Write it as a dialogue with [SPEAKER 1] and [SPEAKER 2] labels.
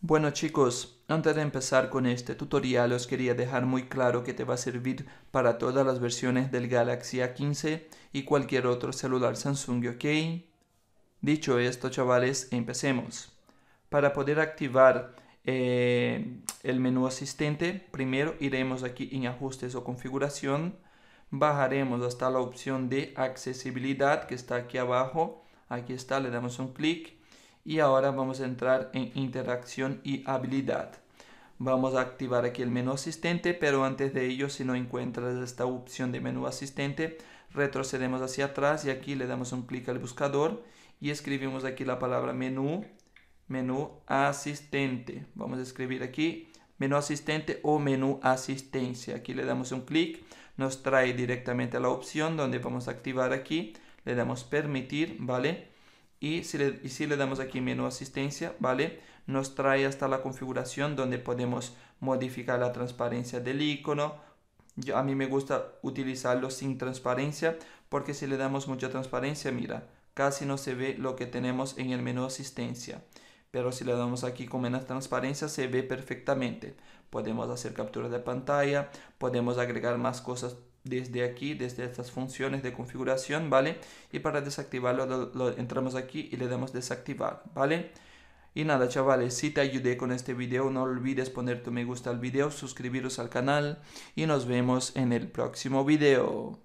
[SPEAKER 1] Bueno chicos, antes de empezar con este tutorial os quería dejar muy claro que te va a servir para todas las versiones del Galaxy A15 y cualquier otro celular Samsung, ¿ok? Dicho esto chavales, empecemos. Para poder activar eh, el menú asistente, primero iremos aquí en ajustes o configuración, bajaremos hasta la opción de accesibilidad que está aquí abajo, aquí está, le damos un clic y ahora vamos a entrar en interacción y habilidad. Vamos a activar aquí el menú asistente, pero antes de ello, si no encuentras esta opción de menú asistente, retrocedemos hacia atrás y aquí le damos un clic al buscador y escribimos aquí la palabra menú, menú asistente. Vamos a escribir aquí menú asistente o menú asistencia. Aquí le damos un clic, nos trae directamente a la opción donde vamos a activar aquí, le damos permitir, ¿vale? y si, le, damos aquí menú asistencia, ¿vale? Nos trae hasta la configuración donde podemos modificar la transparencia del icono. a mí me gusta utilizarlo sin transparencia porque si le damos mucha transparencia, mira, casi no se ve lo que tenemos en el menú asistencia. Pero si le damos aquí con menos transparencia se ve perfectamente. Podemos hacer captura de pantalla, podemos agregar más cosas desde aquí, desde estas funciones de configuración, ¿vale? Y para desactivarlo, entramos aquí y le damos desactivar, ¿vale? Y nada, chavales, si te ayudé con este video, no olvides poner tu me gusta al video, suscribiros al canal y nos vemos en el próximo video.